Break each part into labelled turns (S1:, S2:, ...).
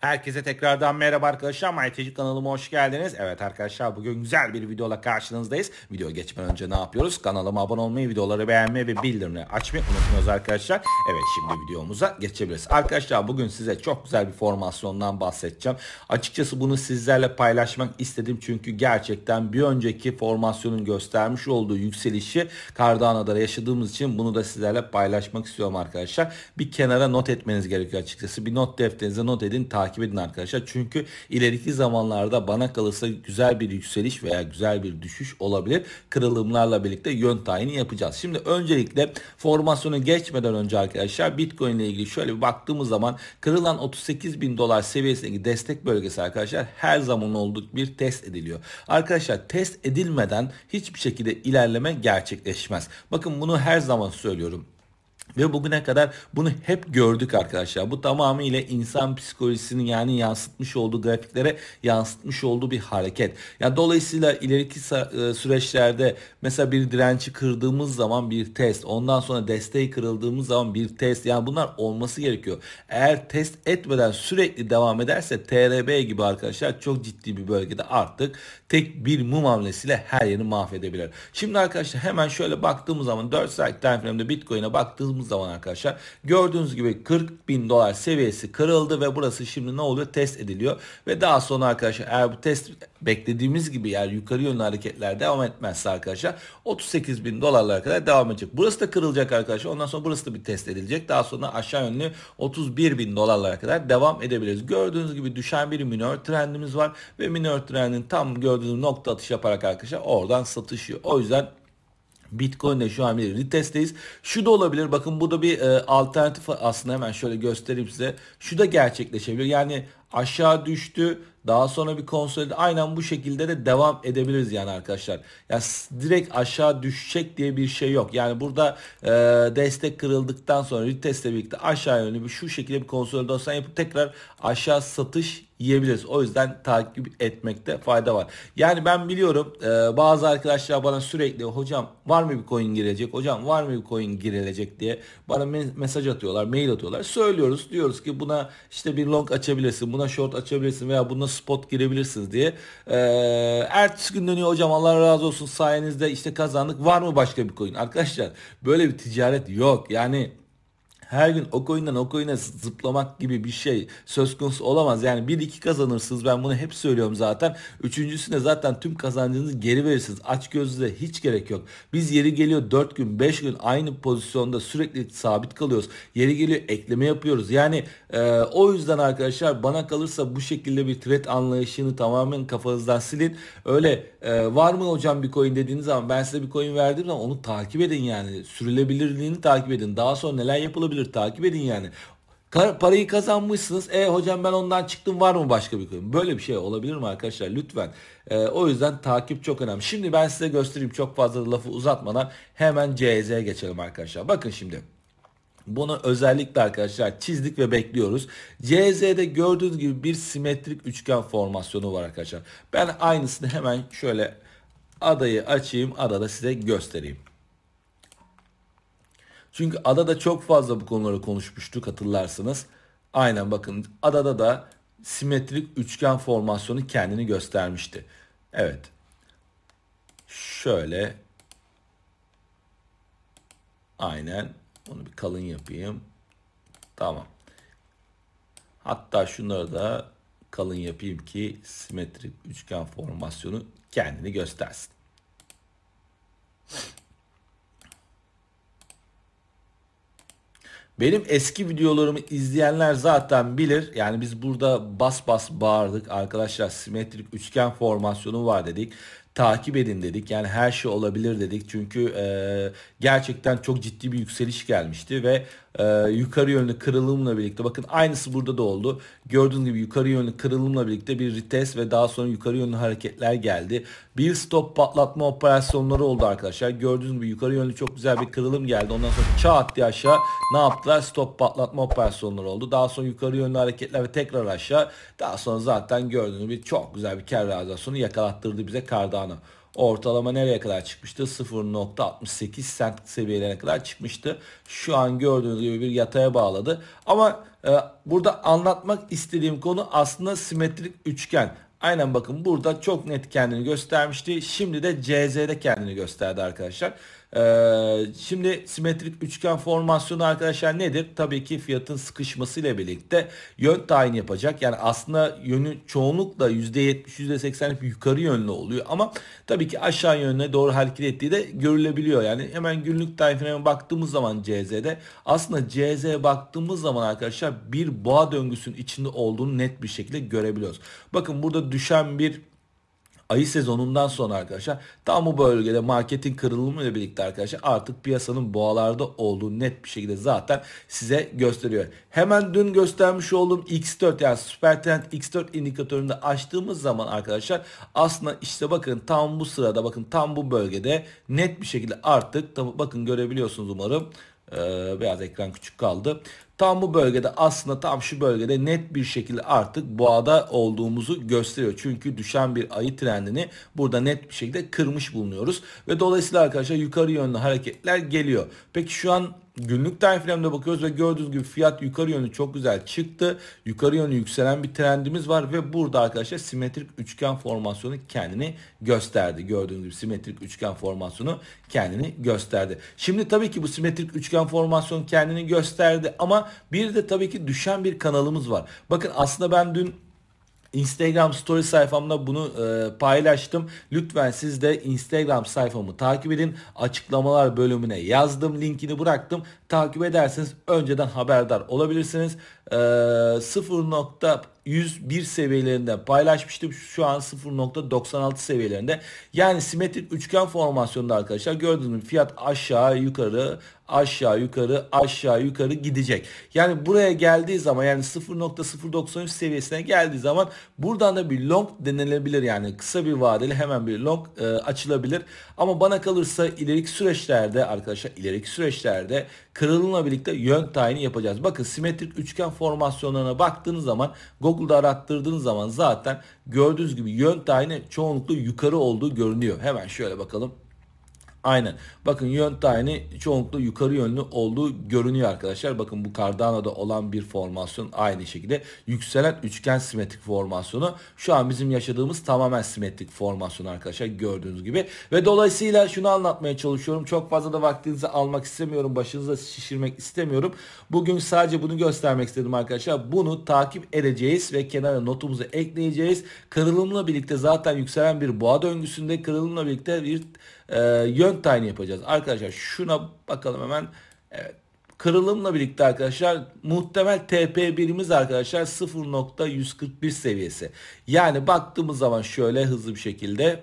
S1: Herkese tekrardan merhaba arkadaşlar. MyTecik kanalıma hoş geldiniz. Evet arkadaşlar bugün güzel bir videoyla karşınızdayız. Video geçmeden önce ne yapıyoruz? Kanalıma abone olmayı, videoları beğenmeyi ve bildirimleri açmayı unutmuyoruz arkadaşlar. Evet şimdi videomuza geçebiliriz. Arkadaşlar bugün size çok güzel bir formasyondan bahsedeceğim. Açıkçası bunu sizlerle paylaşmak istedim. Çünkü gerçekten bir önceki formasyonun göstermiş olduğu yükselişi Cardano'da yaşadığımız için bunu da sizlerle paylaşmak istiyorum arkadaşlar. Bir kenara not etmeniz gerekiyor açıkçası. Bir not defterinize not edin takip edin arkadaşlar. Çünkü ileriki zamanlarda bana kalırsa güzel bir yükseliş veya güzel bir düşüş olabilir. Kırılımlarla birlikte yön tayini yapacağız. Şimdi öncelikle formasyonu geçmeden önce arkadaşlar Bitcoin ile ilgili şöyle bir baktığımız zaman kırılan 38 bin dolar seviyesindeki destek bölgesi arkadaşlar her zaman olduk bir test ediliyor. Arkadaşlar test edilmeden hiçbir şekilde ilerleme gerçekleşmez. Bakın bunu her zaman söylüyorum. Ve bugüne kadar bunu hep gördük arkadaşlar. Bu tamamıyla insan psikolojisinin yani yansıtmış olduğu grafiklere yansıtmış olduğu bir hareket. Yani dolayısıyla ileriki e, süreçlerde mesela bir direnci kırdığımız zaman bir test, ondan sonra desteği kırıldığımız zaman bir test. Yani bunlar olması gerekiyor. Eğer test etmeden sürekli devam ederse TRB gibi arkadaşlar çok ciddi bir bölgede artık tek bir mum hamlesiyle her yeri mahvedebilir. Şimdi arkadaşlar hemen şöyle baktığımız zaman 4 saat time frame'de Bitcoin'e baktığımız baktığımız zaman arkadaşlar gördüğünüz gibi 40 bin dolar seviyesi kırıldı ve burası şimdi ne oluyor? Test ediliyor ve daha sonra arkadaşlar eğer bu test beklediğimiz gibi yani yukarı yönlü hareketler devam etmezse arkadaşlar 38 bin dolarlara kadar devam edecek. Burası da kırılacak arkadaşlar. Ondan sonra burası da bir test edilecek. Daha sonra aşağı yönlü 31 bin dolarlara kadar devam edebiliriz. Gördüğünüz gibi düşen bir minor trendimiz var ve minor trendin tam gördüğünüz nokta atış yaparak arkadaşlar oradan satışıyor. O yüzden Bitcoin'de şu an bir retestteyiz. Şu da olabilir. Bakın bu da bir e, alternatif aslında hemen şöyle göstereyim size. Şu da gerçekleşebilir. Yani aşağı düştü. Daha sonra bir konsolide aynen bu şekilde de devam edebiliriz yani arkadaşlar. Ya yani direkt aşağı düşecek diye bir şey yok. Yani burada e, destek kırıldıktan sonra retestle birlikte aşağı yönlü bir şu şekilde bir konsolidasyon yapıp tekrar aşağı satış yiyebiliriz. O yüzden takip etmekte fayda var. Yani ben biliyorum e, bazı arkadaşlar bana sürekli hocam var mı bir coin girecek Hocam var mı bir coin girilecek diye bana mesaj atıyorlar, mail atıyorlar. Söylüyoruz diyoruz ki buna işte bir long açabilirsin, buna short açabilirsin veya buna spot girebilirsiniz diye. E, ertesi gün dönüyor hocam Allah razı olsun sayenizde işte kazandık. Var mı başka bir coin? Arkadaşlar böyle bir ticaret yok. Yani her gün o oyundan o oyuna zıplamak gibi bir şey söz konusu olamaz. Yani bir iki kazanırsınız ben bunu hep söylüyorum zaten. Üçüncüsüne zaten tüm kazancınızı geri verirsiniz. Aç gözlüğe hiç gerek yok. Biz yeri geliyor 4 gün 5 gün aynı pozisyonda sürekli sabit kalıyoruz. Yeri geliyor ekleme yapıyoruz. Yani e, o yüzden arkadaşlar bana kalırsa bu şekilde bir thread anlayışını tamamen kafanızdan silin. Öyle e, var mı hocam bir coin dediğiniz zaman ben size bir coin verdiğim zaman onu takip edin yani. Sürülebilirliğini takip edin. Daha sonra neler yapılabilir olabilir. Takip edin yani. Parayı kazanmışsınız. E hocam ben ondan çıktım var mı başka bir kuyum? Böyle bir şey olabilir mi arkadaşlar? Lütfen. E, o yüzden takip çok önemli. Şimdi ben size göstereyim çok fazla lafı uzatmadan hemen CZ'ye geçelim arkadaşlar. Bakın şimdi. Bunu özellikle arkadaşlar çizdik ve bekliyoruz. CZ'de gördüğünüz gibi bir simetrik üçgen formasyonu var arkadaşlar. Ben aynısını hemen şöyle adayı açayım. Adada size göstereyim. Çünkü adada çok fazla bu konuları konuşmuştuk hatırlarsınız. Aynen bakın adada da simetrik üçgen formasyonu kendini göstermişti. Evet. Şöyle. Aynen. Onu bir kalın yapayım. Tamam. Hatta şunları da kalın yapayım ki simetrik üçgen formasyonu kendini göstersin. Benim eski videolarımı izleyenler zaten bilir. Yani biz burada bas bas bağırdık. Arkadaşlar simetrik üçgen formasyonu var dedik takip edin dedik. Yani her şey olabilir dedik. Çünkü e, gerçekten çok ciddi bir yükseliş gelmişti ve e, yukarı yönlü kırılımla birlikte bakın aynısı burada da oldu. Gördüğünüz gibi yukarı yönlü kırılımla birlikte bir rites ve daha sonra yukarı yönlü hareketler geldi. Bir stop patlatma operasyonları oldu arkadaşlar. Gördüğünüz gibi yukarı yönlü çok güzel bir kırılım geldi. Ondan sonra çat diye aşağı ne yaptılar? Stop patlatma operasyonları oldu. Daha sonra yukarı yönlü hareketler ve tekrar aşağı. Daha sonra zaten gördüğünüz gibi çok güzel bir kar realizasyonu yakalattırdı bize karda Cardano ortalama nereye kadar çıkmıştı? 0.68 cent seviyelerine kadar çıkmıştı. Şu an gördüğünüz gibi bir yataya bağladı. Ama e, burada anlatmak istediğim konu aslında simetrik üçgen. Aynen bakın burada çok net kendini göstermişti. Şimdi de CZ'de kendini gösterdi arkadaşlar. Ee, şimdi simetrik üçgen formasyonu arkadaşlar nedir? Tabii ki fiyatın sıkışmasıyla birlikte yön tayin yapacak. Yani aslında yönü çoğunlukla %70, %80 yukarı yönlü oluyor. Ama tabii ki aşağı yönüne doğru hareket ettiği de görülebiliyor. Yani hemen günlük time baktığımız zaman CZ'de aslında CZ'ye baktığımız zaman arkadaşlar bir boğa döngüsünün içinde olduğunu net bir şekilde görebiliyoruz. Bakın burada düşen bir ayı sezonundan sonra arkadaşlar tam bu bölgede marketin kırılımıyla birlikte arkadaşlar artık piyasanın boğalarda olduğu net bir şekilde zaten size gösteriyor. Hemen dün göstermiş olduğum X4 yani Supertrend X4 indikatöründe açtığımız zaman arkadaşlar aslında işte bakın tam bu sırada bakın tam bu bölgede net bir şekilde artık bakın görebiliyorsunuz umarım. Ee, beyaz ekran küçük kaldı tam bu bölgede aslında tam şu bölgede net bir şekilde artık boğada olduğumuzu gösteriyor. Çünkü düşen bir ayı trendini burada net bir şekilde kırmış bulunuyoruz. Ve dolayısıyla arkadaşlar yukarı yönlü hareketler geliyor. Peki şu an Günlük time frame'de bakıyoruz ve gördüğünüz gibi fiyat yukarı yönlü çok güzel çıktı. Yukarı yönlü yükselen bir trendimiz var ve burada arkadaşlar simetrik üçgen formasyonu kendini gösterdi. Gördüğünüz gibi simetrik üçgen formasyonu kendini gösterdi. Şimdi tabii ki bu simetrik üçgen formasyonu kendini gösterdi ama bir de tabii ki düşen bir kanalımız var. Bakın aslında ben dün Instagram story sayfamda bunu e, paylaştım. Lütfen siz de Instagram sayfamı takip edin. Açıklamalar bölümüne yazdım. Linkini bıraktım. Takip ederseniz önceden haberdar olabilirsiniz. 0.101 ee, seviyelerinde paylaşmıştım. Şu an 0.96 seviyelerinde. Yani simetrik üçgen formasyonunda arkadaşlar gördüğünüz gibi fiyat aşağı yukarı aşağı yukarı aşağı yukarı gidecek. Yani buraya geldiği zaman yani 0.093 seviyesine geldiği zaman buradan da bir long denilebilir. Yani kısa bir vadeli hemen bir long e, açılabilir. Ama bana kalırsa ileriki süreçlerde arkadaşlar ileriki süreçlerde kırılımla birlikte yön tayini yapacağız. Bakın simetrik üçgen formasyonlarına baktığınız zaman Google'da arattırdığınız zaman zaten gördüğünüz gibi yön tayini çoğunlukla yukarı olduğu görünüyor. Hemen şöyle bakalım. Aynen. Bakın yön tayini çoğunlukla yukarı yönlü olduğu görünüyor arkadaşlar. Bakın bu Cardano'da olan bir formasyon aynı şekilde yükselen üçgen simetrik formasyonu. Şu an bizim yaşadığımız tamamen simetrik formasyon arkadaşlar gördüğünüz gibi. Ve dolayısıyla şunu anlatmaya çalışıyorum. Çok fazla da vaktinizi almak istemiyorum. Başınıza şişirmek istemiyorum. Bugün sadece bunu göstermek istedim arkadaşlar. Bunu takip edeceğiz ve kenara notumuzu ekleyeceğiz. Kırılımla birlikte zaten yükselen bir boğa döngüsünde kırılımla birlikte bir e, yön yön tayini yapacağız. Arkadaşlar şuna bakalım hemen. Evet. Kırılımla birlikte arkadaşlar muhtemel TP1'imiz arkadaşlar 0.141 seviyesi. Yani baktığımız zaman şöyle hızlı bir şekilde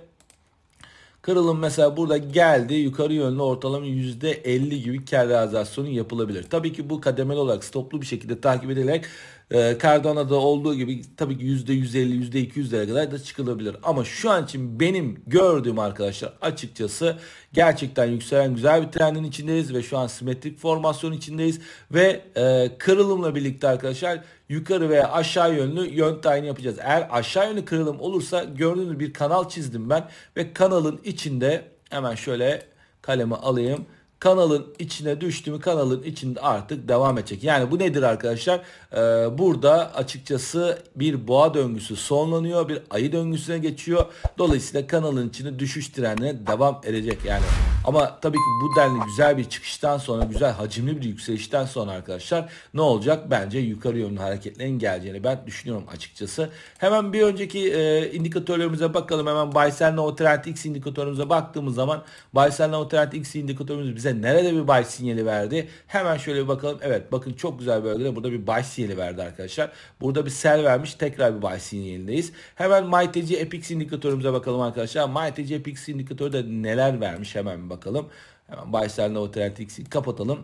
S1: Kırılım mesela burada geldi yukarı yönlü ortalama %50 gibi kar realizasyonu yapılabilir. Tabii ki bu kademeli olarak stoplu bir şekilde takip edilerek ee, Cardona'da olduğu gibi tabii ki %150, %200'lere kadar da çıkılabilir. Ama şu an için benim gördüğüm arkadaşlar açıkçası gerçekten yükselen güzel bir trendin içindeyiz ve şu an simetrik formasyon içindeyiz ve e, kırılımla birlikte arkadaşlar yukarı veya aşağı yönlü yön tayini yapacağız. Eğer aşağı yönlü kırılım olursa gördüğünüz bir kanal çizdim ben ve kanalın içinde hemen şöyle kalemi alayım kanalın içine düştü mü kanalın içinde artık devam edecek. Yani bu nedir arkadaşlar? Ee, burada açıkçası bir boğa döngüsü sonlanıyor. Bir ayı döngüsüne geçiyor. Dolayısıyla kanalın içine düşüş trenine devam edecek yani. Ama tabii ki bu denli güzel bir çıkıştan sonra güzel hacimli bir yükselişten sonra arkadaşlar ne olacak? Bence yukarı yönlü hareketlerin geleceğini ben düşünüyorum açıkçası. Hemen bir önceki e, indikatörlerimize bakalım. Hemen Baysel Now Trend X indikatörümüze baktığımız zaman Baysel Now Trend X indikatörümüz bize bize nerede bir buy sinyali verdi? Hemen şöyle bir bakalım. Evet bakın çok güzel bir bölgede burada bir buy sinyali verdi arkadaşlar. Burada bir sell vermiş. Tekrar bir buy sinyalindeyiz. Hemen MyTC epic indikatörümüze bakalım arkadaşlar. MyTC epic indikatörü de neler vermiş hemen bir bakalım. Hemen buy sell no trend kapatalım.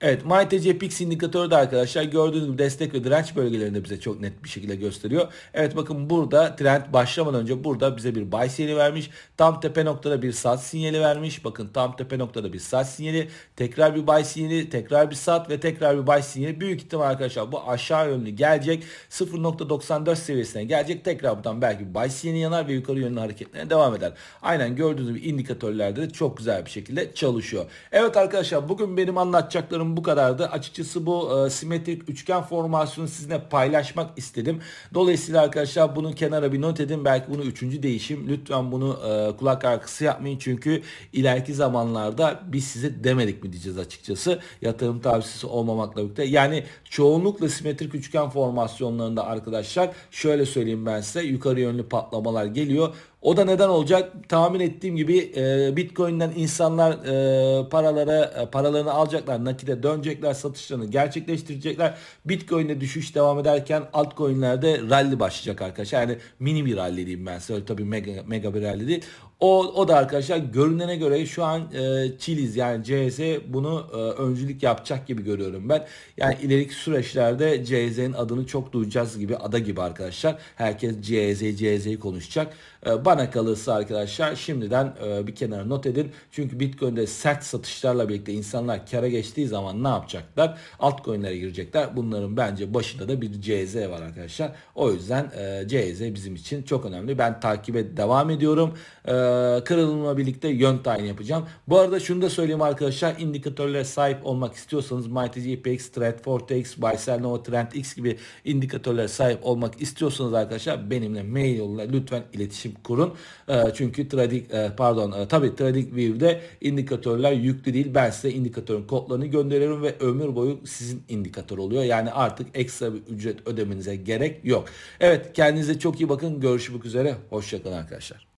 S1: Evet MyTC Pix indikatörü de arkadaşlar gördüğünüz gibi destek ve direnç bölgelerinde bize çok net bir şekilde gösteriyor. Evet bakın burada trend başlamadan önce burada bize bir buy sinyali vermiş. Tam tepe noktada bir sat sinyali vermiş. Bakın tam tepe noktada bir sat sinyali. Tekrar bir buy sinyali, tekrar bir sat ve tekrar bir buy sinyali. Büyük ihtimal arkadaşlar bu aşağı yönlü gelecek. 0.94 seviyesine gelecek. Tekrar buradan belki buy sinyali yanar ve yukarı yönlü hareketlerine devam eder. Aynen gördüğünüz gibi indikatörlerde de çok güzel bir şekilde çalışıyor. Evet arkadaşlar bugün benim anlatacaklarım Sorularım bu kadardı. Açıkçası bu e, simetrik üçgen formasyonu sizinle paylaşmak istedim. Dolayısıyla arkadaşlar bunu kenara bir not edin. Belki bunu üçüncü değişim. Lütfen bunu e, kulak arkası yapmayın. Çünkü ileriki zamanlarda biz size demedik mi diyeceğiz açıkçası. Yatırım tavsiyesi olmamakla birlikte. Yani çoğunlukla simetrik üçgen formasyonlarında arkadaşlar şöyle söyleyeyim ben size yukarı yönlü patlamalar geliyor. O da neden olacak? Tahmin ettiğim gibi e, Bitcoin'den insanlar e, paralara e, paralarını alacaklar, nakide dönecekler, satışlarını gerçekleştirecekler. Bitcoin'de düşüş devam ederken altcoin'lerde rally başlayacak arkadaşlar. Yani mini bir rally diyeyim ben size. Öyle tabii mega, mega bir rally değil. O, o da arkadaşlar görünene göre şu an e, Chiliz yani CZ bunu e, öncülük yapacak gibi görüyorum ben. Yani ileriki süreçlerde CZ'nin adını çok duyacağız gibi ada gibi arkadaşlar. Herkes CZ CZ konuşacak. E, bana kalırsa arkadaşlar şimdiden e, bir kenara not edin. Çünkü Bitcoin'de sert satışlarla birlikte insanlar kara geçtiği zaman ne yapacaklar? Altcoin'lere girecekler. Bunların bence başında da bir CZ var arkadaşlar. O yüzden e, CZ bizim için çok önemli. Ben takibe devam ediyorum. Eee ee, kırılımla birlikte yön tayin yapacağım. Bu arada şunu da söyleyeyim arkadaşlar. indikatörlere sahip olmak istiyorsanız MyTG, IPX, Trend, Fortex, Baysel, Nova, Trend, X gibi indikatörlere sahip olmak istiyorsanız arkadaşlar benimle mail yoluyla lütfen iletişim kurun. E, çünkü Trading e, pardon e, trading TradingView'de indikatörler yüklü değil. Ben size indikatörün kodlarını gönderirim ve ömür boyu sizin indikatör oluyor. Yani artık ekstra bir ücret ödemenize gerek yok. Evet kendinize çok iyi bakın. Görüşmek üzere. Hoşçakalın arkadaşlar.